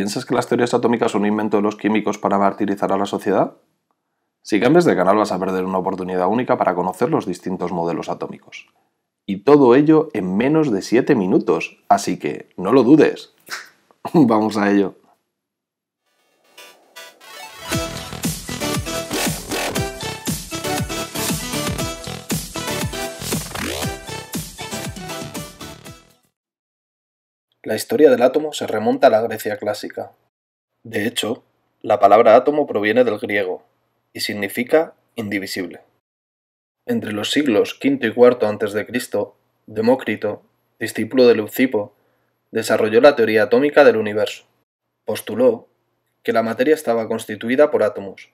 ¿Piensas que las teorías atómicas son un invento de los químicos para martirizar a la sociedad? Si cambias de canal vas a perder una oportunidad única para conocer los distintos modelos atómicos. Y todo ello en menos de 7 minutos, así que no lo dudes. Vamos a ello. la historia del átomo se remonta a la Grecia clásica. De hecho, la palabra átomo proviene del griego y significa indivisible. Entre los siglos V y IV a.C., Demócrito, discípulo de Leucipo, desarrolló la teoría atómica del universo. Postuló que la materia estaba constituida por átomos,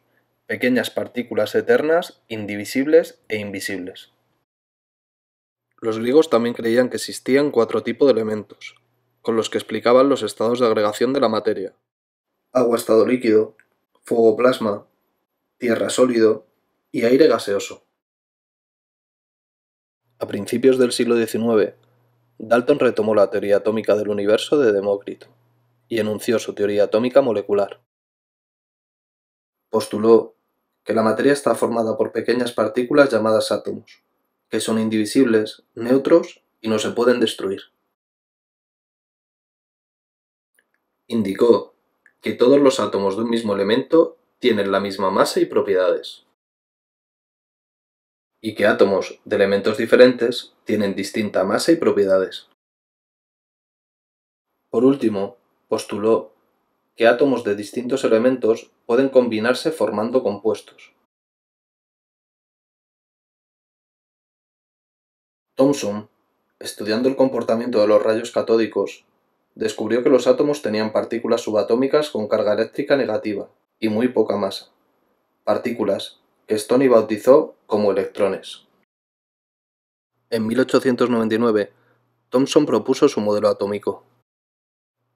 pequeñas partículas eternas, indivisibles e invisibles. Los griegos también creían que existían cuatro tipos de elementos, con los que explicaban los estados de agregación de la materia. Agua estado líquido, fuego plasma, tierra sólido y aire gaseoso. A principios del siglo XIX, Dalton retomó la teoría atómica del universo de Demócrito y enunció su teoría atómica molecular. Postuló que la materia está formada por pequeñas partículas llamadas átomos, que son indivisibles, neutros y no se pueden destruir. Indicó que todos los átomos de un mismo elemento tienen la misma masa y propiedades, y que átomos de elementos diferentes tienen distinta masa y propiedades. Por último, postuló que átomos de distintos elementos pueden combinarse formando compuestos. Thomson, estudiando el comportamiento de los rayos catódicos, descubrió que los átomos tenían partículas subatómicas con carga eléctrica negativa y muy poca masa. Partículas que Stoney bautizó como electrones. En 1899, Thomson propuso su modelo atómico.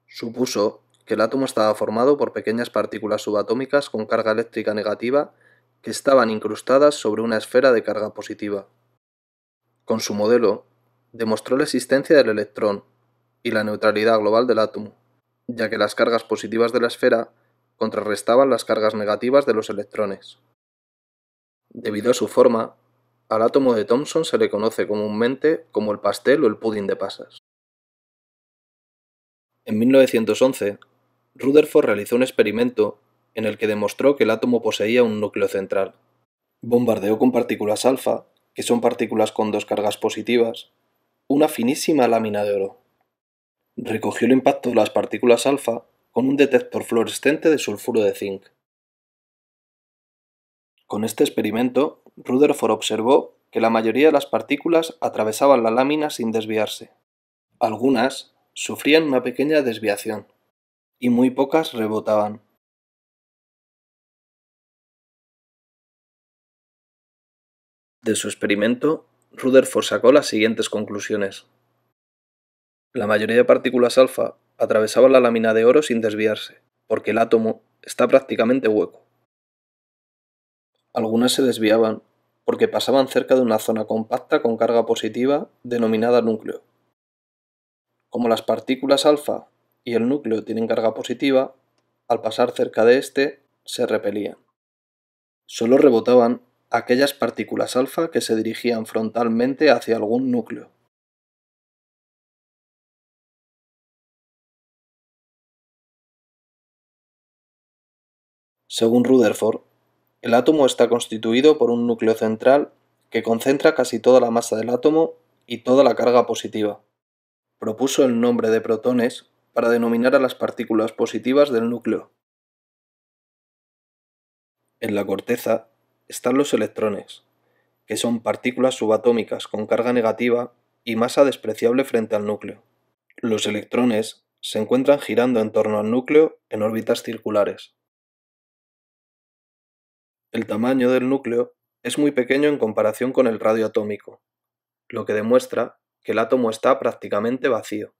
Supuso que el átomo estaba formado por pequeñas partículas subatómicas con carga eléctrica negativa que estaban incrustadas sobre una esfera de carga positiva. Con su modelo, demostró la existencia del electrón, y la neutralidad global del átomo, ya que las cargas positivas de la esfera contrarrestaban las cargas negativas de los electrones. Debido a su forma, al átomo de Thomson se le conoce comúnmente como el pastel o el pudding de pasas. En 1911, Rutherford realizó un experimento en el que demostró que el átomo poseía un núcleo central. Bombardeó con partículas alfa, que son partículas con dos cargas positivas, una finísima lámina de oro recogió el impacto de las partículas alfa con un detector fluorescente de sulfuro de zinc. Con este experimento, Rutherford observó que la mayoría de las partículas atravesaban la lámina sin desviarse. Algunas sufrían una pequeña desviación y muy pocas rebotaban. De su experimento, Rutherford sacó las siguientes conclusiones. La mayoría de partículas alfa atravesaban la lámina de oro sin desviarse, porque el átomo está prácticamente hueco. Algunas se desviaban porque pasaban cerca de una zona compacta con carga positiva denominada núcleo. Como las partículas alfa y el núcleo tienen carga positiva, al pasar cerca de éste se repelían. Solo rebotaban aquellas partículas alfa que se dirigían frontalmente hacia algún núcleo. Según Rutherford, el átomo está constituido por un núcleo central que concentra casi toda la masa del átomo y toda la carga positiva. Propuso el nombre de protones para denominar a las partículas positivas del núcleo. En la corteza están los electrones, que son partículas subatómicas con carga negativa y masa despreciable frente al núcleo. Los electrones se encuentran girando en torno al núcleo en órbitas circulares el tamaño del núcleo es muy pequeño en comparación con el radio atómico, lo que demuestra que el átomo está prácticamente vacío.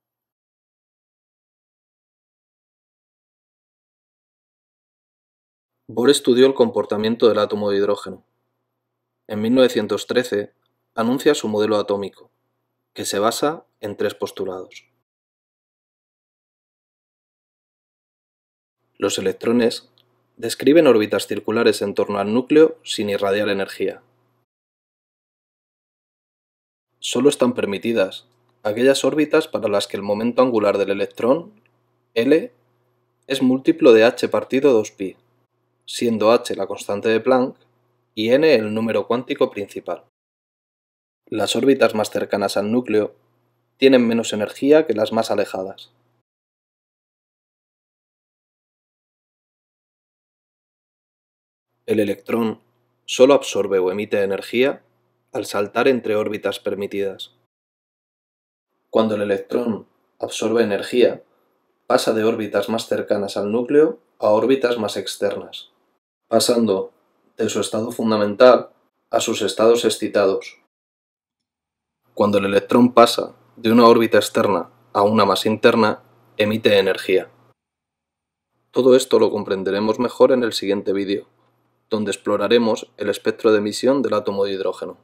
Bohr estudió el comportamiento del átomo de hidrógeno. En 1913 anuncia su modelo atómico, que se basa en tres postulados. Los electrones describen órbitas circulares en torno al núcleo sin irradiar energía. Solo están permitidas aquellas órbitas para las que el momento angular del electrón, L, es múltiplo de h partido 2pi, siendo h la constante de Planck y n el número cuántico principal. Las órbitas más cercanas al núcleo tienen menos energía que las más alejadas. el electrón solo absorbe o emite energía al saltar entre órbitas permitidas. Cuando el electrón absorbe energía, pasa de órbitas más cercanas al núcleo a órbitas más externas, pasando de su estado fundamental a sus estados excitados. Cuando el electrón pasa de una órbita externa a una más interna, emite energía. Todo esto lo comprenderemos mejor en el siguiente vídeo donde exploraremos el espectro de emisión del átomo de hidrógeno.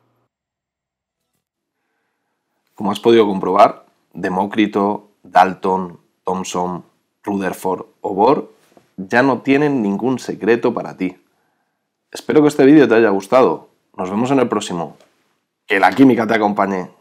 Como has podido comprobar, Demócrito, Dalton, Thomson, Rutherford o Bohr ya no tienen ningún secreto para ti. Espero que este vídeo te haya gustado. Nos vemos en el próximo. Que la química te acompañe.